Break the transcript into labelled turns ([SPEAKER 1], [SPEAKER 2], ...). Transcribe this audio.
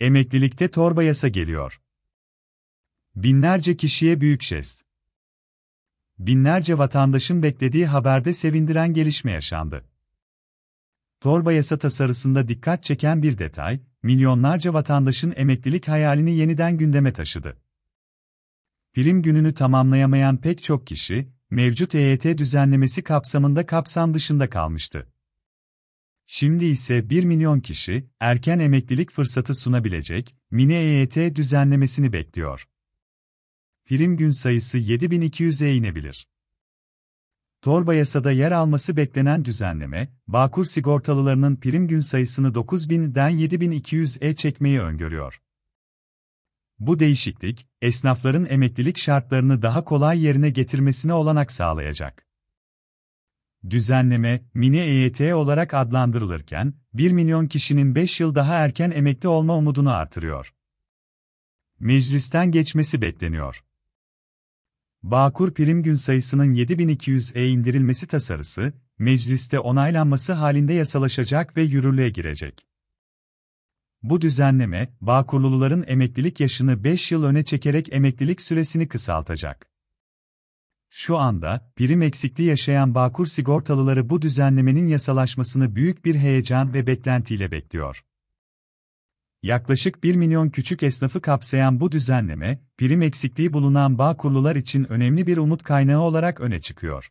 [SPEAKER 1] Emeklilikte torba yasa geliyor. Binlerce kişiye büyük jest. Binlerce vatandaşın beklediği haberde sevindiren gelişme yaşandı. Torba yasa tasarısında dikkat çeken bir detay, milyonlarca vatandaşın emeklilik hayalini yeniden gündeme taşıdı. Prim gününü tamamlayamayan pek çok kişi, mevcut EYT düzenlemesi kapsamında kapsam dışında kalmıştı. Şimdi ise 1 milyon kişi erken emeklilik fırsatı sunabilecek mini EYT düzenlemesini bekliyor. Prim gün sayısı 7200'e inebilir. Torba yasada yer alması beklenen düzenleme, Bağkur sigortalılarının prim gün sayısını 9000'den 7200'e çekmeyi öngörüyor. Bu değişiklik, esnafların emeklilik şartlarını daha kolay yerine getirmesine olanak sağlayacak. Düzenleme, mini EYT olarak adlandırılırken, 1 milyon kişinin 5 yıl daha erken emekli olma umudunu artırıyor. Meclisten geçmesi bekleniyor. Bağkur prim gün sayısının 7200'e indirilmesi tasarısı, mecliste onaylanması halinde yasalaşacak ve yürürlüğe girecek. Bu düzenleme, Bağkurluların emeklilik yaşını 5 yıl öne çekerek emeklilik süresini kısaltacak. Şu anda, birim eksikliği yaşayan Bağkur sigortalıları bu düzenlemenin yasalaşmasını büyük bir heyecan ve beklentiyle bekliyor. Yaklaşık 1 milyon küçük esnafı kapsayan bu düzenleme, birim eksikliği bulunan Bağkurlular için önemli bir umut kaynağı olarak öne çıkıyor.